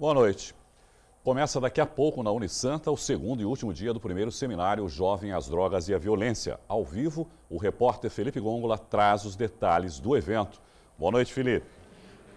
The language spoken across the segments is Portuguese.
Boa noite. Começa daqui a pouco na Unisanta o segundo e último dia do primeiro seminário Jovem às Drogas e à Violência. Ao vivo, o repórter Felipe Gongola traz os detalhes do evento. Boa noite, Felipe.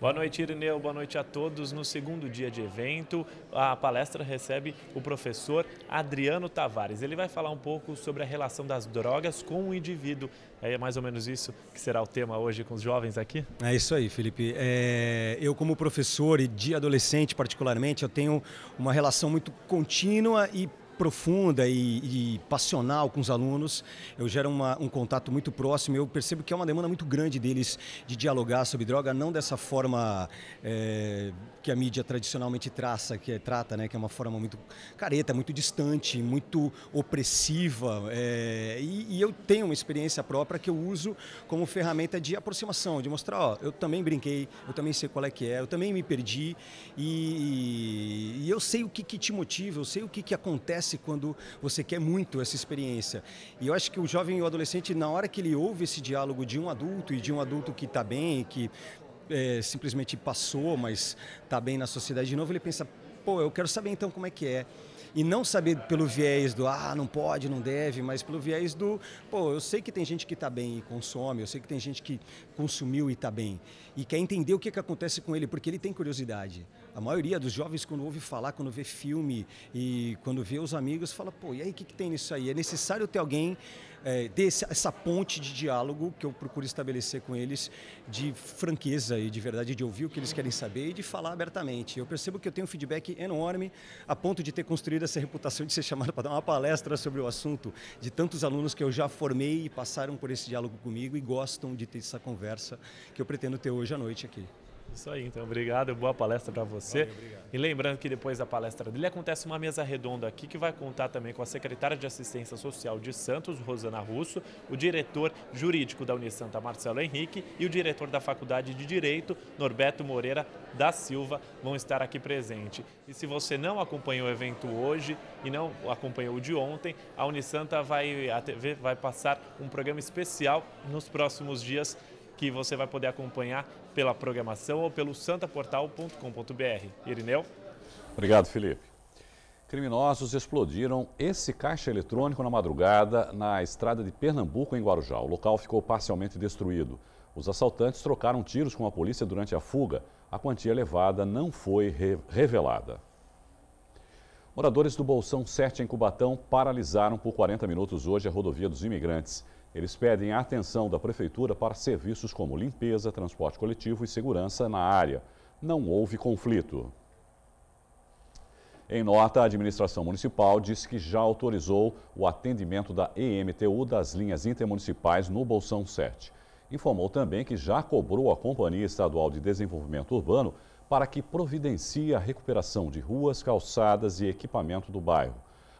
Boa noite, Irineu. Boa noite a todos. No segundo dia de evento, a palestra recebe o professor Adriano Tavares. Ele vai falar um pouco sobre a relação das drogas com o indivíduo. É mais ou menos isso que será o tema hoje com os jovens aqui? É isso aí, Felipe. É... eu, como professor e de adolescente particularmente, eu tenho uma relação muito contínua e profunda e, e, passional com os alunos, eu gero uma, um contato muito próximo. Eu percebo que é uma demanda muito grande deles de dialogar sobre droga, não dessa forma é, que a mídia tradicionalmente traça, que é, trata, né, que é uma forma muito careta, muito distante, muito opressiva. É, e, e, eu tenho uma experiência própria que eu uso como ferramenta de aproximação, de mostrar, ó, eu também brinquei, eu também sei qual é que é, eu também me perdi e, e eu sei o que, que te motiva, eu sei o que, que acontece acontece quando você quer muito essa experiência. E eu acho que o jovem e o adolescente, na hora que ele ouve esse diálogo de um adulto e de um adulto que está bem, que é, simplesmente passou, mas está bem na sociedade de novo, ele pensa, pô, eu quero saber então como é que é e não saber pelo viés do ah, não pode, não deve, mas pelo viés do pô, eu sei que tem gente que está bem e consome, eu sei que tem gente que consumiu e está bem e quer entender o que, que acontece com ele, porque ele tem curiosidade. A maioria dos jovens, quando ouve falar, quando vê filme e quando vê os amigos, fala: pô, e aí, o que, que tem nisso aí? É necessário ter alguém, é, ter essa ponte de diálogo que eu procuro estabelecer com eles, de franqueza e de verdade, de ouvir o que eles querem saber e de falar abertamente. Eu percebo que eu tenho um feedback enorme, a ponto de ter construído essa reputação de ser chamado para dar uma palestra sobre o assunto, de tantos alunos que eu já formei e passaram por esse diálogo comigo e gostam de ter essa conversa que eu pretendo ter hoje à noite aqui. Isso aí, então obrigado, boa palestra para você. Valeu, e lembrando que depois da palestra dele acontece uma mesa redonda aqui que vai contar também com a secretária de Assistência Social de Santos, Rosana Russo, o diretor jurídico da Unisanta, Marcelo Henrique, e o diretor da Faculdade de Direito, Norberto Moreira da Silva, vão estar aqui presente. E se você não acompanhou o evento hoje e não acompanhou o de ontem, a Unisanta vai, a TV vai passar um programa especial nos próximos dias que você vai poder acompanhar pela programação ou pelo santaportal.com.br. Irineu? Obrigado, Felipe. Criminosos explodiram esse caixa eletrônico na madrugada na estrada de Pernambuco, em Guarujá. O local ficou parcialmente destruído. Os assaltantes trocaram tiros com a polícia durante a fuga. A quantia levada não foi re revelada. Moradores do Bolsão 7 em Cubatão paralisaram por 40 minutos hoje a rodovia dos imigrantes. Eles pedem a atenção da Prefeitura para serviços como limpeza, transporte coletivo e segurança na área. Não houve conflito. Em nota, a administração municipal disse que já autorizou o atendimento da EMTU das linhas intermunicipais no Bolsão 7. Informou também que já cobrou a Companhia Estadual de Desenvolvimento Urbano para que providencie a recuperação de ruas, calçadas e equipamento do bairro.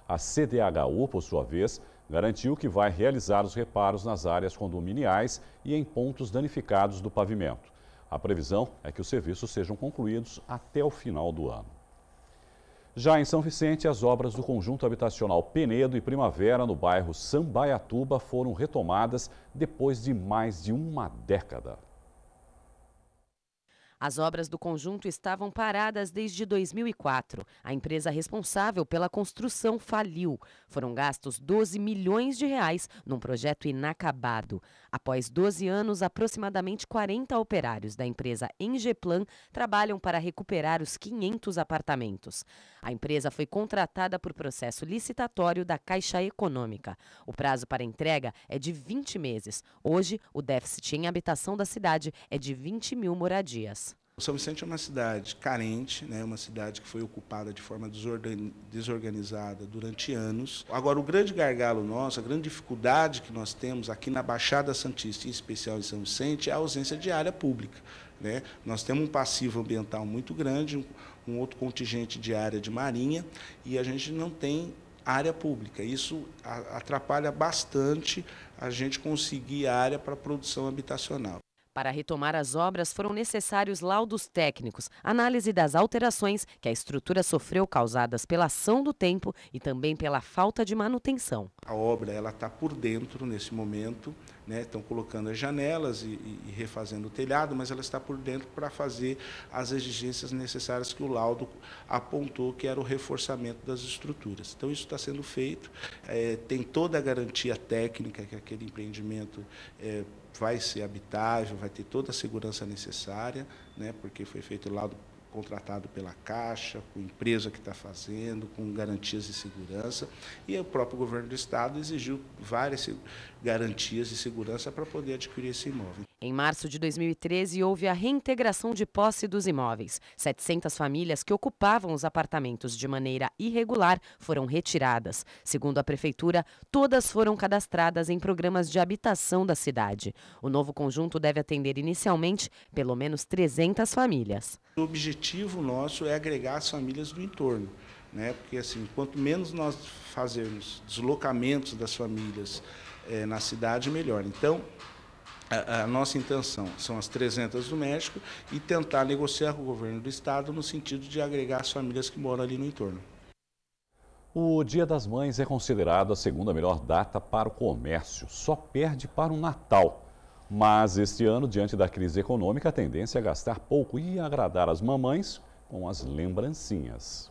A CDHU, por sua vez, garantiu que vai realizar os reparos nas áreas condominiais e em pontos danificados do pavimento. A previsão é que os serviços sejam concluídos até o final do ano. Já em São Vicente, as obras do conjunto habitacional Penedo e Primavera, no bairro Sambaiatuba, foram retomadas depois de mais de uma década. As obras do conjunto estavam paradas desde 2004. A empresa responsável pela construção faliu. Foram gastos 12 milhões de reais num projeto inacabado. Após 12 anos, aproximadamente 40 operários da empresa Engeplan trabalham para recuperar os 500 apartamentos. A empresa foi contratada por processo licitatório da Caixa Econômica. O prazo para entrega é de 20 meses. Hoje, o déficit em habitação da cidade é de 20 mil moradias. São Vicente é uma cidade carente, né? uma cidade que foi ocupada de forma desorganizada durante anos. Agora, o grande gargalo nosso, a grande dificuldade que nós temos aqui na Baixada Santista, em especial em São Vicente, é a ausência de área pública. Né? Nós temos um passivo ambiental muito grande, um, um outro contingente de área de marinha, e a gente não tem área pública. Isso atrapalha bastante a gente conseguir área para produção habitacional. Para retomar as obras, foram necessários laudos técnicos, análise das alterações que a estrutura sofreu causadas pela ação do tempo e também pela falta de manutenção. A obra ela está por dentro nesse momento, né? estão colocando as janelas e, e refazendo o telhado, mas ela está por dentro para fazer as exigências necessárias que o laudo apontou, que era o reforçamento das estruturas. Então isso está sendo feito, é, tem toda a garantia técnica que aquele empreendimento é, vai ser habitável, vai ter toda a segurança necessária, né, porque foi feito laudo contratado pela Caixa, com a empresa que está fazendo, com garantias de segurança. E o próprio governo do Estado exigiu várias garantias de segurança para poder adquirir esse imóvel. Em março de 2013, houve a reintegração de posse dos imóveis. 700 famílias que ocupavam os apartamentos de maneira irregular foram retiradas. Segundo a prefeitura, todas foram cadastradas em programas de habitação da cidade. O novo conjunto deve atender inicialmente pelo menos 300 famílias. O objetivo nosso é agregar as famílias do entorno. Né? Porque assim, quanto menos nós fazermos deslocamentos das famílias eh, na cidade, melhor. Então, a, a nossa intenção são as 300 do México e tentar negociar com o governo do estado no sentido de agregar as famílias que moram ali no entorno. O Dia das Mães é considerado a segunda melhor data para o comércio, só perde para o Natal. Mas este ano, diante da crise econômica, a tendência é gastar pouco e agradar as mamães com as lembrancinhas.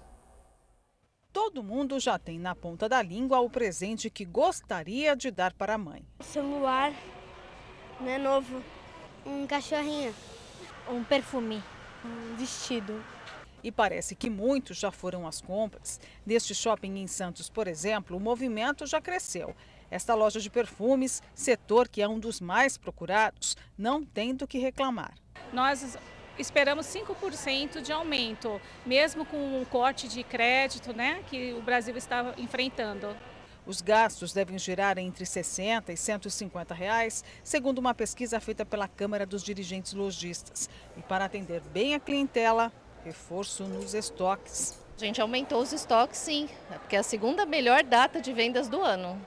Todo mundo já tem na ponta da língua o presente que gostaria de dar para a mãe. celular, não é novo. Um cachorrinho. Um perfume. Um vestido. E parece que muitos já foram às compras. Neste shopping em Santos, por exemplo, o movimento já cresceu. Esta loja de perfumes, setor que é um dos mais procurados, não tem do que reclamar. Nós esperamos 5% de aumento, mesmo com o corte de crédito né, que o Brasil está enfrentando. Os gastos devem girar entre 60 e 150 reais, segundo uma pesquisa feita pela Câmara dos Dirigentes Lojistas. E para atender bem a clientela, reforço nos estoques. A gente aumentou os estoques, sim, é porque é a segunda melhor data de vendas do ano.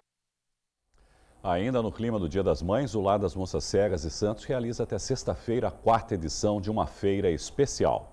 Ainda no clima do Dia das Mães, o Lar das Moças Cegas e Santos realiza até sexta-feira a quarta edição de uma feira especial.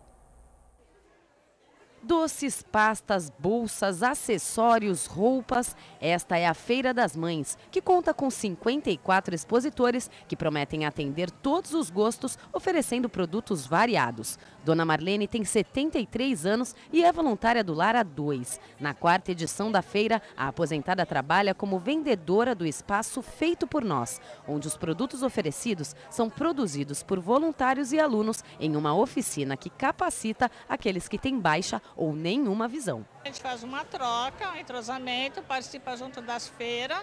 Doces, pastas, bolsas, acessórios, roupas. Esta é a Feira das Mães, que conta com 54 expositores que prometem atender todos os gostos, oferecendo produtos variados. Dona Marlene tem 73 anos e é voluntária do Lar A2. Na quarta edição da feira, a aposentada trabalha como vendedora do espaço Feito por Nós, onde os produtos oferecidos são produzidos por voluntários e alunos em uma oficina que capacita aqueles que têm baixa ou nenhuma visão. A gente faz uma troca, um entrosamento, participa junto das feiras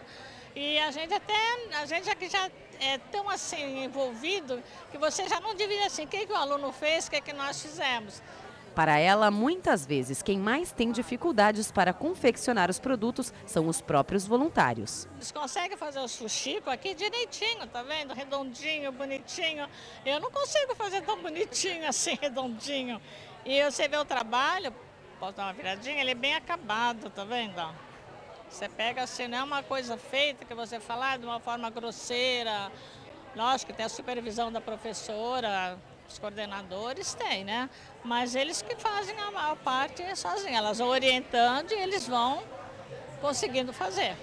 e a gente até, a gente aqui já é tão assim envolvido que você já não divide assim, o que, que o aluno fez, o que, que nós fizemos. Para ela, muitas vezes, quem mais tem dificuldades para confeccionar os produtos são os próprios voluntários. Eles conseguem fazer o sushico aqui direitinho, tá vendo? Redondinho, bonitinho. Eu não consigo fazer tão bonitinho assim, redondinho. E você vê o trabalho, posso dar uma viradinha, ele é bem acabado, tá vendo? Você pega assim, não é uma coisa feita que você fala de uma forma grosseira. Lógico que tem a supervisão da professora, os coordenadores têm, né? Mas eles que fazem a maior parte sozinhos, elas vão orientando e eles vão conseguindo fazer.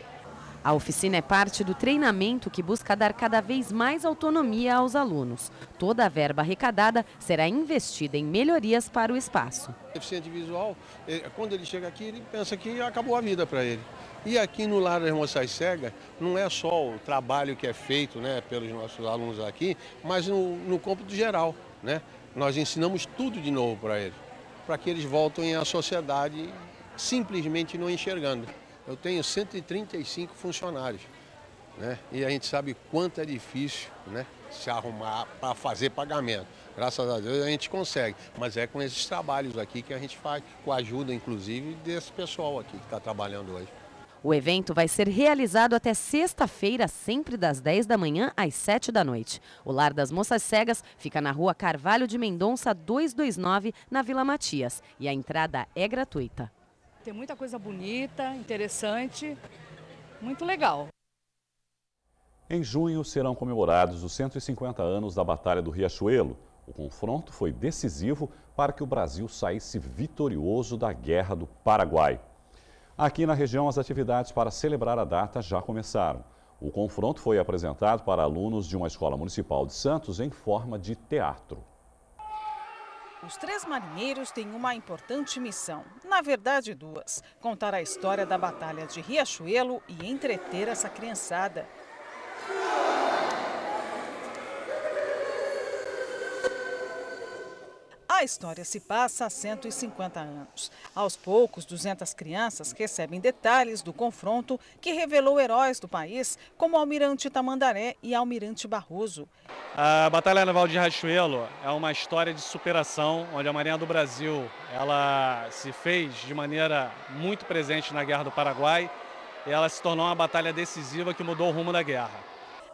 A oficina é parte do treinamento que busca dar cada vez mais autonomia aos alunos. Toda a verba arrecadada será investida em melhorias para o espaço. O deficiente visual, eh, quando ele chega aqui, ele pensa que acabou a vida para ele. E aqui no Lar das Moças Cegas, não é só o trabalho que é feito né, pelos nossos alunos aqui, mas no, no cômputo geral. Né? Nós ensinamos tudo de novo para eles, para que eles voltem à sociedade simplesmente não enxergando eu tenho 135 funcionários. Né? E a gente sabe quanto é difícil né? se arrumar para fazer pagamento. Graças a Deus a gente consegue, mas é com esses trabalhos aqui que a gente faz, com a ajuda inclusive desse pessoal aqui que está trabalhando hoje. O evento vai ser realizado até sexta-feira, sempre das 10 da manhã às 7 da noite. O Lar das Moças Cegas fica na rua Carvalho de Mendonça 229, na Vila Matias, e a entrada é gratuita. Tem muita coisa bonita, interessante, muito legal. Em junho serão comemorados os 150 anos da Batalha do Riachuelo. O confronto foi decisivo para que o Brasil saísse vitorioso da Guerra do Paraguai. Aqui na região, as atividades para celebrar a data já começaram. O confronto foi apresentado para alunos de uma escola municipal de Santos em forma de teatro. Os três marinheiros têm uma importante missão, na verdade duas, contar a história da Batalha de Riachuelo e entreter essa criançada. A história se passa há 150 anos. Aos poucos, 200 crianças recebem detalhes do confronto que revelou heróis do país, como Almirante Tamandaré e Almirante Barroso. A Batalha Naval de Rachuelo é uma história de superação, onde a Marinha do Brasil ela se fez de maneira muito presente na Guerra do Paraguai e ela se tornou uma batalha decisiva que mudou o rumo da guerra.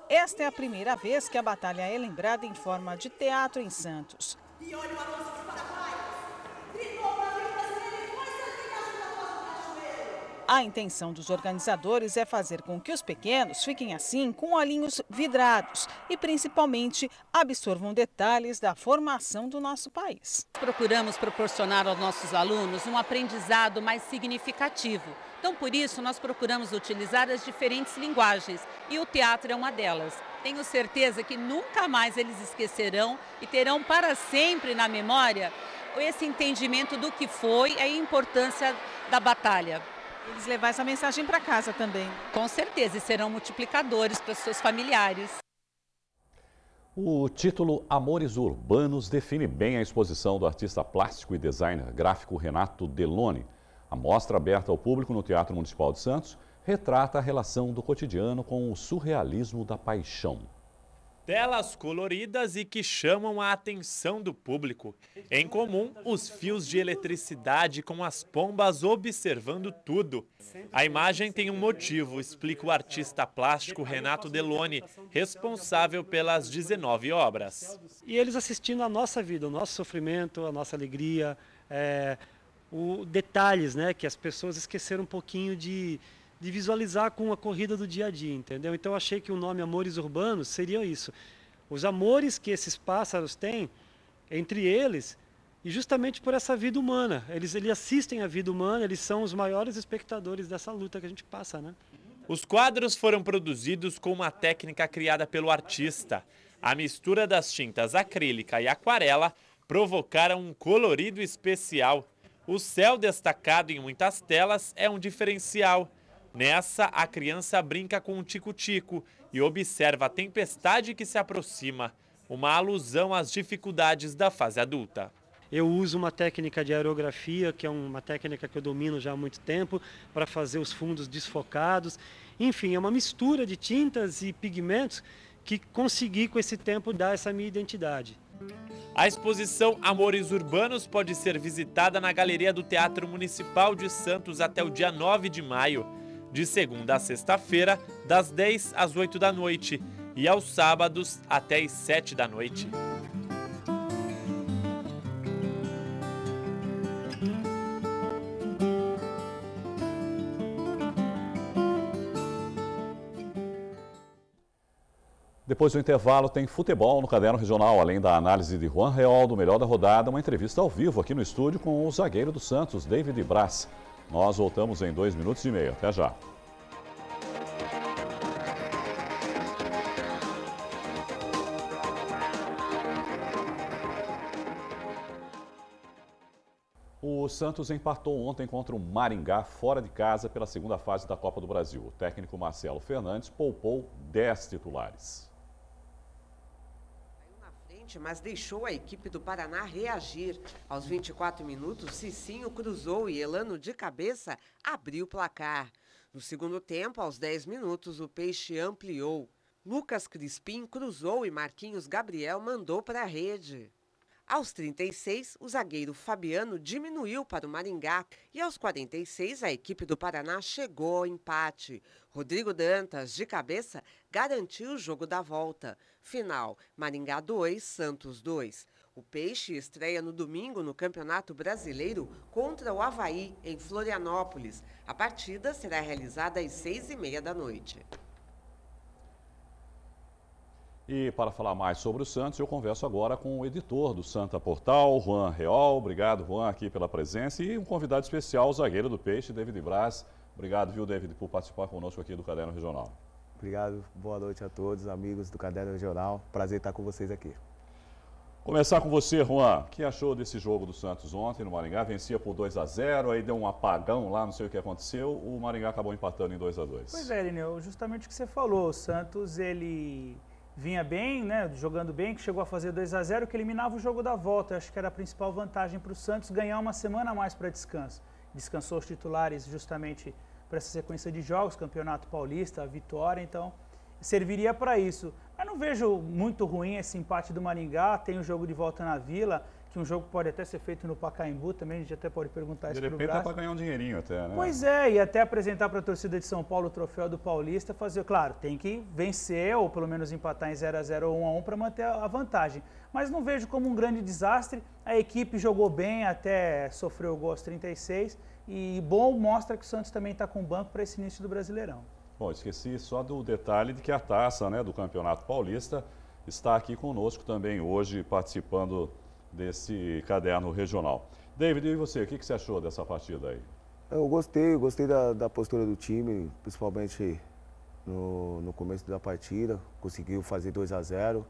Esta é a primeira vez que a batalha é lembrada em forma de teatro em Santos. E olha o dos Brasil foi na do Cachoeiro. A intenção dos organizadores é fazer com que os pequenos fiquem assim com olhinhos vidrados e principalmente absorvam detalhes da formação do nosso país. Procuramos proporcionar aos nossos alunos um aprendizado mais significativo então, por isso, nós procuramos utilizar as diferentes linguagens e o teatro é uma delas. Tenho certeza que nunca mais eles esquecerão e terão para sempre na memória esse entendimento do que foi e a importância da batalha. Eles levar essa mensagem para casa também. Com certeza, e serão multiplicadores para seus familiares. O título Amores Urbanos define bem a exposição do artista plástico e designer gráfico Renato Delone a mostra aberta ao público no Teatro Municipal de Santos retrata a relação do cotidiano com o surrealismo da paixão. Telas coloridas e que chamam a atenção do público. Em comum, os fios de eletricidade com as pombas observando tudo. A imagem tem um motivo, explica o artista plástico Renato Delone, responsável pelas 19 obras. E eles assistindo à nossa vida, o nosso sofrimento, a nossa alegria, é, o detalhes, né, que as pessoas esqueceram um pouquinho de, de visualizar com a corrida do dia a dia, entendeu? Então achei que o nome Amores Urbanos seria isso. Os amores que esses pássaros têm entre eles e justamente por essa vida humana. Eles, eles assistem à vida humana, eles são os maiores espectadores dessa luta que a gente passa, né? Os quadros foram produzidos com uma técnica criada pelo artista. A mistura das tintas acrílica e aquarela provocaram um colorido especial o céu destacado em muitas telas é um diferencial. Nessa, a criança brinca com um tico-tico e observa a tempestade que se aproxima, uma alusão às dificuldades da fase adulta. Eu uso uma técnica de aerografia, que é uma técnica que eu domino já há muito tempo, para fazer os fundos desfocados. Enfim, é uma mistura de tintas e pigmentos que consegui com esse tempo dar essa minha identidade. A exposição Amores Urbanos pode ser visitada na Galeria do Teatro Municipal de Santos até o dia 9 de maio, de segunda a sexta-feira, das 10 às 8 da noite e aos sábados até as 7 da noite. Depois do intervalo, tem futebol no Caderno Regional, além da análise de Juan Real, do melhor da rodada, uma entrevista ao vivo aqui no estúdio com o zagueiro do Santos, David Braz. Nós voltamos em dois minutos e meio. Até já. O Santos empatou ontem contra o Maringá fora de casa pela segunda fase da Copa do Brasil. O técnico Marcelo Fernandes poupou 10 titulares mas deixou a equipe do Paraná reagir. Aos 24 minutos, Cicinho cruzou e Elano de cabeça abriu o placar. No segundo tempo, aos 10 minutos, o Peixe ampliou. Lucas Crispim cruzou e Marquinhos Gabriel mandou para a rede. Aos 36, o zagueiro Fabiano diminuiu para o Maringá e aos 46 a equipe do Paraná chegou ao empate. Rodrigo Dantas, de cabeça, garantiu o jogo da volta. Final: Maringá 2, Santos 2. O Peixe estreia no domingo no Campeonato Brasileiro contra o Havaí, em Florianópolis. A partida será realizada às seis e meia da noite. E para falar mais sobre o Santos, eu converso agora com o editor do Santa Portal, Juan Real. Obrigado, Juan, aqui pela presença. E um convidado especial, o zagueiro do Peixe, David Braz. Obrigado, viu, David, por participar conosco aqui do Caderno Regional. Obrigado, boa noite a todos, amigos do Caderno Regional. Prazer estar com vocês aqui. Começar com você, Juan. O que achou desse jogo do Santos ontem no Maringá? Vencia por 2 a 0 aí deu um apagão lá, não sei o que aconteceu. O Maringá acabou empatando em 2 a 2 Pois é, Lineu, justamente o que você falou. O Santos, ele vinha bem, né, jogando bem, que chegou a fazer 2 a 0 que eliminava o jogo da volta. Eu acho que era a principal vantagem para o Santos ganhar uma semana a mais para descanso. Descansou os titulares justamente para essa sequência de jogos, Campeonato Paulista, vitória, então serviria para isso. Mas não vejo muito ruim esse empate do Maringá, tem o jogo de volta na Vila que um jogo pode até ser feito no Pacaembu também, a gente até pode perguntar isso para o De repente é para ganhar um dinheirinho até, né? Pois é, e até apresentar para a torcida de São Paulo o troféu do Paulista, fazer, claro, tem que vencer ou pelo menos empatar em 0 a 0 ou 1 a 1 para manter a vantagem. Mas não vejo como um grande desastre, a equipe jogou bem, até sofreu o gol aos 36, e bom mostra que o Santos também está com o banco para esse início do Brasileirão. Bom, esqueci só do detalhe de que a taça né, do Campeonato Paulista está aqui conosco também hoje, participando desse caderno regional. David, e você, o que, você achou dessa partida aí? Eu gostei, eu gostei da, da, postura do time, principalmente no, no, começo da partida. Conseguiu fazer 2 a 0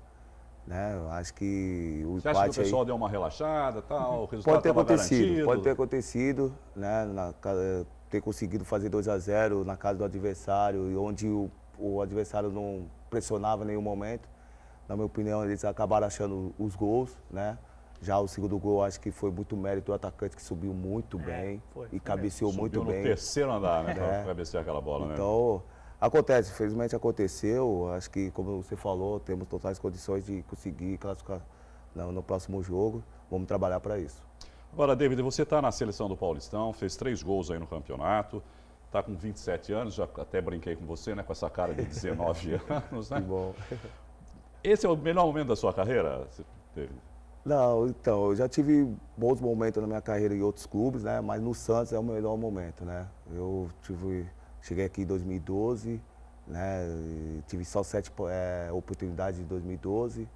né? Acho que o Você acha que o pessoal aí... deu uma relaxada tal? O resultado pode ter acontecido, garantido. pode ter acontecido, né? Na, ter conseguido fazer 2 a 0 na casa do adversário e onde o, o adversário não pressionava em nenhum momento. Na minha opinião, eles acabaram achando os gols, né? Já o segundo gol, acho que foi muito mérito do atacante, que subiu muito é, bem foi, e cabeceou subiu muito no bem. no terceiro andar, né? Pra é. cabecear aquela bola, então, né? acontece, felizmente aconteceu. Acho que, como você falou, temos totais condições de conseguir classificar no, no próximo jogo. Vamos trabalhar para isso. Agora, David, você está na seleção do Paulistão, fez três gols aí no campeonato, está com 27 anos, já até brinquei com você, né? Com essa cara de 19 anos, né? Que bom. Esse é o melhor momento da sua carreira, David? Não, então, eu já tive bons momentos na minha carreira em outros clubes, né? Mas no Santos é o melhor momento, né? Eu tive, cheguei aqui em 2012, né? Tive só sete é, oportunidades em 2012.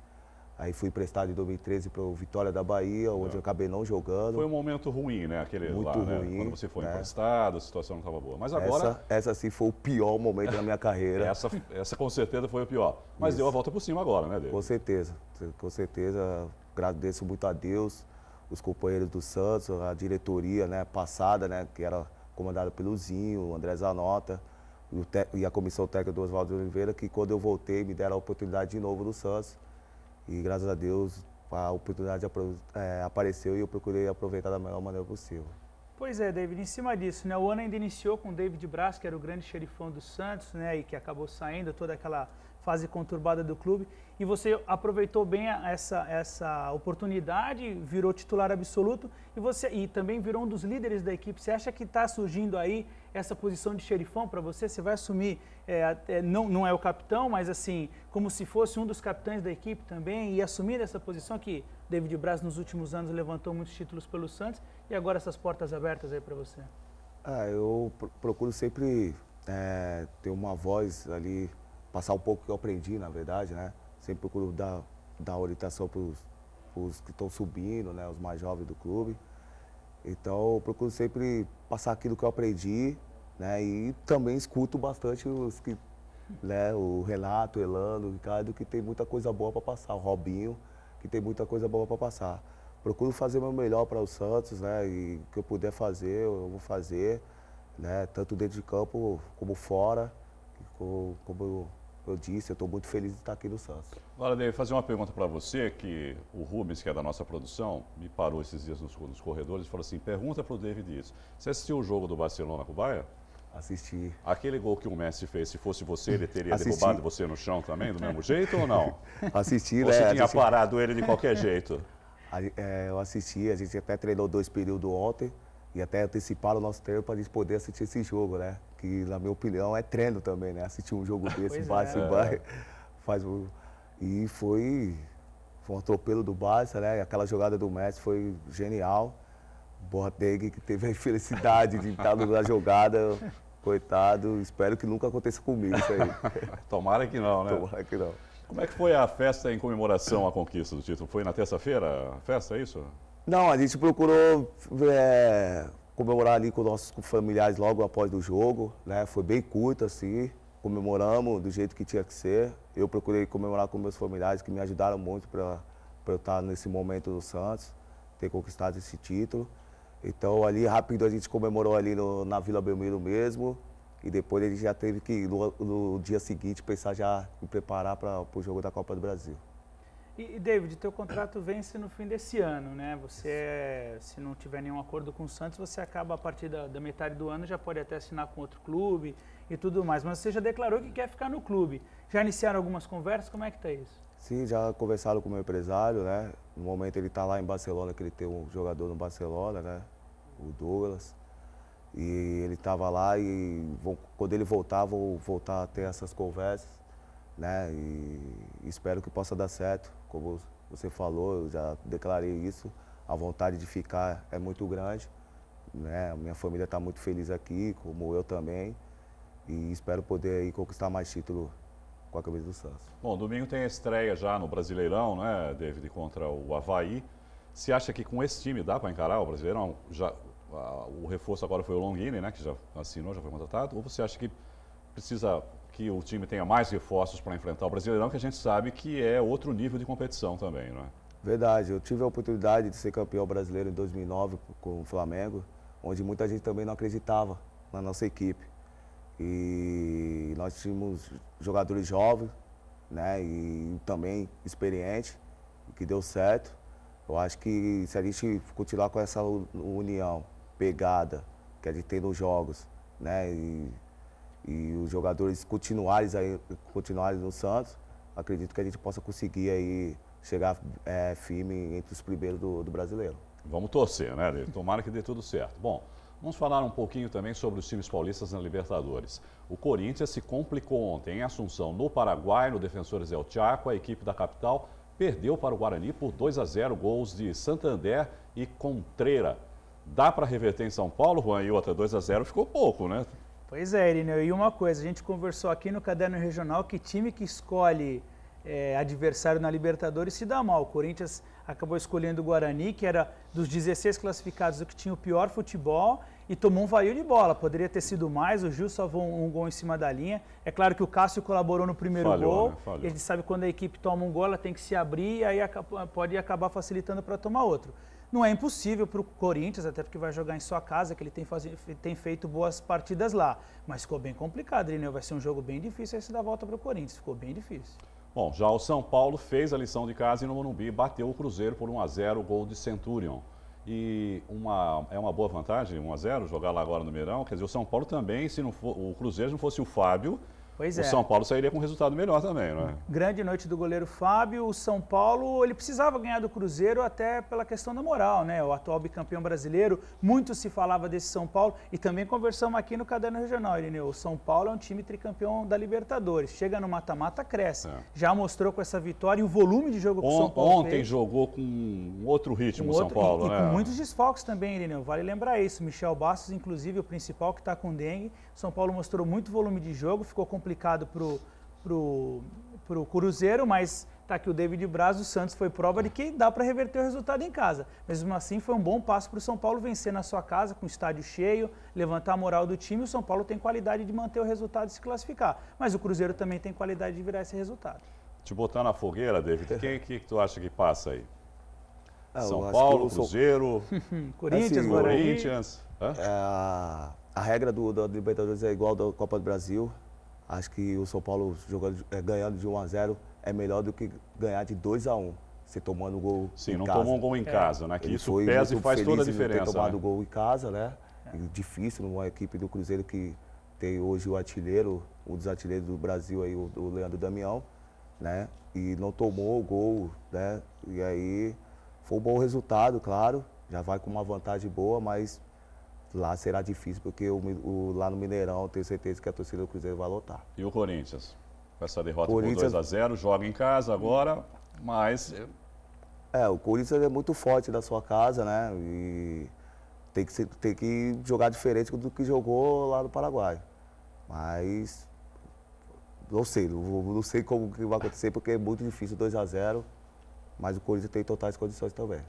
Aí fui emprestado em 2013 para o Vitória da Bahia, onde é. eu acabei não jogando. Foi um momento ruim, né? Aquele Muito lá, né, ruim. Né? Quando você foi né? emprestado, a situação não estava boa. Mas agora... Essa, essa sim foi o pior momento da minha carreira. essa, essa com certeza foi o pior. Mas Isso. deu a volta por cima agora, né, David? Com certeza. Com certeza. Agradeço muito a Deus, os companheiros do Santos, a diretoria né, passada, né? Que era comandada pelo Zinho, o André Zanota e a comissão técnica do Oswaldo Oliveira, que quando eu voltei me deram a oportunidade de novo no Santos. E graças a Deus a oportunidade é, apareceu e eu procurei aproveitar da melhor maneira possível. Pois é, David, em cima disso, né, o ano ainda iniciou com o David Braz, que era o grande xerifão do Santos, né, e que acabou saindo toda aquela fase conturbada do clube, e você aproveitou bem essa, essa oportunidade, virou titular absoluto, e você e também virou um dos líderes da equipe. Você acha que está surgindo aí essa posição de xerifão para você? Você vai assumir, é, não, não é o capitão, mas assim, como se fosse um dos capitães da equipe também e assumir essa posição que David Braz nos últimos anos levantou muitos títulos pelo Santos e agora essas portas abertas aí para você? Ah, eu procuro sempre é, ter uma voz ali, passar um pouco que eu aprendi, na verdade, né? Sempre procuro dar, dar orientação para os que estão subindo, né? Os mais jovens do clube. Então, eu procuro sempre passar aquilo que eu aprendi, né? E também escuto bastante os que, né? O Renato, o Elano, o Ricardo, que tem muita coisa boa para passar. O Robinho, que tem muita coisa boa para passar. Procuro fazer meu melhor para o Santos, né? E o que eu puder fazer, eu vou fazer, né? Tanto dentro de campo como fora, como, como eu disse, eu estou muito feliz de estar aqui no Santos. Valdir, fazer uma pergunta para você, que o Rubens, que é da nossa produção, me parou esses dias nos, nos corredores e falou assim, pergunta para o David isso, você assistiu o jogo do Barcelona com o Bayern? Assisti. Aquele gol que o Messi fez, se fosse você, ele teria Assisti. derrubado você no chão também, do mesmo jeito ou não? Assisti, né? Você tinha assisti. parado ele de qualquer jeito? É, eu assisti, a gente até treinou dois períodos ontem e até antecipar o nosso tempo para a gente poder assistir esse jogo, né? Que, na minha opinião, é treino também, né? Assistir um jogo desse, base é. Bar, faz o... E foi, foi um atropelo do Barça, né? Aquela jogada do Messi foi genial. Boateng, que teve a infelicidade de estar tá na jogada, coitado. Espero que nunca aconteça comigo isso aí. Tomara que não, né? Tomara que não. Como é que foi a festa em comemoração à conquista do título? Foi na terça-feira a festa, é isso? Não, a gente procurou é, comemorar ali com nossos familiares logo após o jogo, né? Foi bem curto, assim, comemoramos do jeito que tinha que ser. Eu procurei comemorar com meus familiares, que me ajudaram muito para eu estar nesse momento do Santos, ter conquistado esse título. Então, ali, rápido, a gente comemorou ali no, na Vila Belmiro mesmo. E depois ele já teve que, no, no dia seguinte, pensar já em preparar para o jogo da Copa do Brasil. E, e, David, teu contrato vence no fim desse ano, né? Você, é, se não tiver nenhum acordo com o Santos, você acaba a partir da, da, metade do ano, já pode até assinar com outro clube e tudo mais. Mas você já declarou que quer ficar no clube. Já iniciaram algumas conversas? Como é que tá isso? Sim, já conversaram com o meu empresário, né? No momento ele está lá em Barcelona, que ele tem um jogador no Barcelona, né? O Douglas. E ele estava lá e quando ele voltar, vou voltar a ter essas conversas, né? E espero que possa dar certo como você falou, eu já declarei isso, a vontade de ficar é muito grande. Né? Minha família está muito feliz aqui, como eu também. E espero poder aí, conquistar mais título com a cabeça do Santos. Bom, domingo tem a estreia já no Brasileirão, né, David, contra o Havaí. Você acha que com esse time dá para encarar o Brasileirão? Já, a, o reforço agora foi o Longini, né, que já assinou, já foi contratado. Ou você acha que precisa que o time tenha mais reforços para enfrentar o Brasileirão, que a gente sabe que é outro nível de competição também, não é? Verdade, eu tive a oportunidade de ser campeão brasileiro em 2009 com o Flamengo, onde muita gente também não acreditava na nossa equipe. E nós tínhamos jogadores jovens, né, e também experientes, que deu certo. Eu acho que se a gente continuar com essa união, pegada que a gente tem nos jogos, né, e e os jogadores continuarem, aí, continuarem no Santos, acredito que a gente possa conseguir aí chegar é, firme entre os primeiros do, do brasileiro. Vamos torcer, né, David? Tomara que dê tudo certo. Bom, vamos falar um pouquinho também sobre os times paulistas na Libertadores. O Corinthians se complicou ontem em Assunção, no Paraguai, no Defensores El Chaco, a equipe da capital perdeu para o Guarani por 2 a 0 gols de Santander e Contreira. Dá para reverter em São Paulo, Juan? E outra, 2 a 0 ficou pouco, né? Pois é, Irineu, e uma coisa, a gente conversou aqui no Caderno Regional que time que escolhe é, adversário na Libertadores se dá mal. O Corinthians acabou escolhendo o Guarani, que era dos 16 classificados o que tinha o pior futebol, e tomou um vaio de bola. Poderia ter sido mais, o Gil salvou um, um gol em cima da linha. É claro que o Cássio colaborou no primeiro falhou, gol. Né? Ele sabe quando a equipe toma um gol, ela tem que se abrir, e aí pode acabar facilitando para tomar outro. Não é impossível para o Corinthians, até porque vai jogar em sua casa, que ele tem, faz... tem feito boas partidas lá. Mas ficou bem complicado, Irineu. Vai ser um jogo bem difícil esse da volta para o Corinthians. Ficou bem difícil. Bom, já o São Paulo fez a lição de casa e no Morumbi bateu o Cruzeiro por 1 a 0 gol de Centurion. E uma, é uma boa vantagem, 1 a 0 jogar lá agora no Mineirão. Quer dizer, o São Paulo também, se não for, o Cruzeiro não fosse o Fábio, Pois o é. São Paulo sairia com um resultado melhor também, não é? Grande noite do goleiro Fábio. O São Paulo, ele precisava ganhar do Cruzeiro até pela questão da moral, né? O atual bicampeão brasileiro, muito se falava desse São Paulo e também conversamos aqui no Caderno Regional, Irineu. O São Paulo é um time tricampeão da Libertadores. Chega no mata-mata, cresce. É. Já mostrou com essa vitória e o volume de jogo que o São Paulo Ontem fez. jogou com outro ritmo o São Paulo, e, né? E com muitos desfalques também, Irineu. Vale lembrar isso. Michel Bastos, inclusive, o principal que está com dengue. São Paulo mostrou muito volume de jogo, ficou com complicado pro, pro, pro Cruzeiro, mas tá aqui o David Braz, o Santos foi prova de que dá para reverter o resultado em casa. Mesmo assim, foi um bom passo para o São Paulo vencer na sua casa, com o estádio cheio, levantar a moral do time. O São Paulo tem qualidade de manter o resultado e se classificar. Mas o Cruzeiro também tem qualidade de virar esse resultado. Te botar na fogueira, David, quem que tu acha que passa aí? Ah, São Paulo, sou... Cruzeiro, Corinthians, assim, Corinthians. É, a regra do, do Libertadores é igual da Copa do Brasil. Acho que o São Paulo jogando, é, ganhando de 1 a 0 é melhor do que ganhar de 2 a 1 você tomando gol Sim, não casa. tomou um gol em é. casa, né? Que Ele isso pesa e faz toda a diferença. Ter tomado né? gol em casa, né? É. Difícil numa equipe do Cruzeiro que tem hoje o artilheiro, um dos artilheiros do Brasil aí, o, o Leandro Damião, né? E não tomou o gol, né? E aí foi um bom resultado, claro. Já vai com uma vantagem boa, mas lá será difícil, porque o, o, lá no Mineirão tenho certeza que a torcida do Cruzeiro vai lotar. E o Corinthians? Com essa derrota Corinthians... por 2x0, joga em casa agora, mas. É, o Corinthians é muito forte da sua casa, né? E tem que, tem que jogar diferente do que jogou lá no Paraguai. Mas. Não sei, não, não sei como que vai acontecer, porque é muito difícil 2x0, mas o Corinthians tem totais condições também.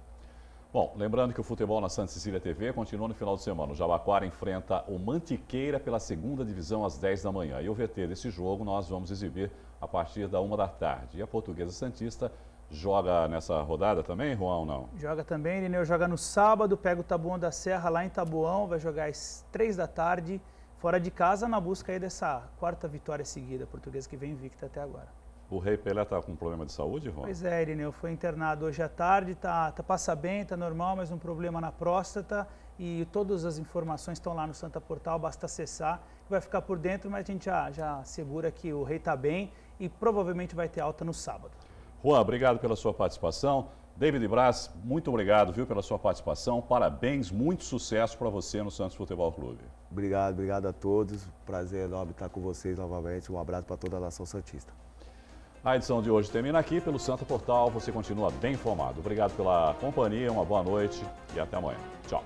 Bom, lembrando que o futebol na Santa Cecília TV continua no final de semana. O Jabaquara enfrenta o Mantiqueira pela segunda divisão às 10 da manhã. E o VT desse jogo nós vamos exibir a partir da 1 da tarde. E a Portuguesa Santista joga nessa rodada também, Juan, ou não? Joga também, Irineu joga no sábado, pega o Tabuão da Serra lá em Tabuão, vai jogar às 3 da tarde, fora de casa, na busca aí dessa quarta vitória seguida, a portuguesa que vem invicta até agora. O Rei Pelé está com problema de saúde, Ron? Pois é, Irineu, foi internado hoje à tarde, tá, tá passa bem, está normal, mas um problema na próstata e todas as informações estão lá no Santa Portal, basta acessar, vai ficar por dentro, mas a gente já, já segura que o Rei está bem e provavelmente vai ter alta no sábado. Juan, obrigado pela sua participação. David Braz, muito obrigado, viu, pela sua participação. Parabéns, muito sucesso para você no Santos Futebol Clube. Obrigado, obrigado a todos. Prazer enorme estar com vocês novamente. Um abraço para toda a nação santista. A edição de hoje termina aqui pelo Santa Portal. Você continua bem informado. Obrigado pela companhia, uma boa noite e até amanhã. Tchau.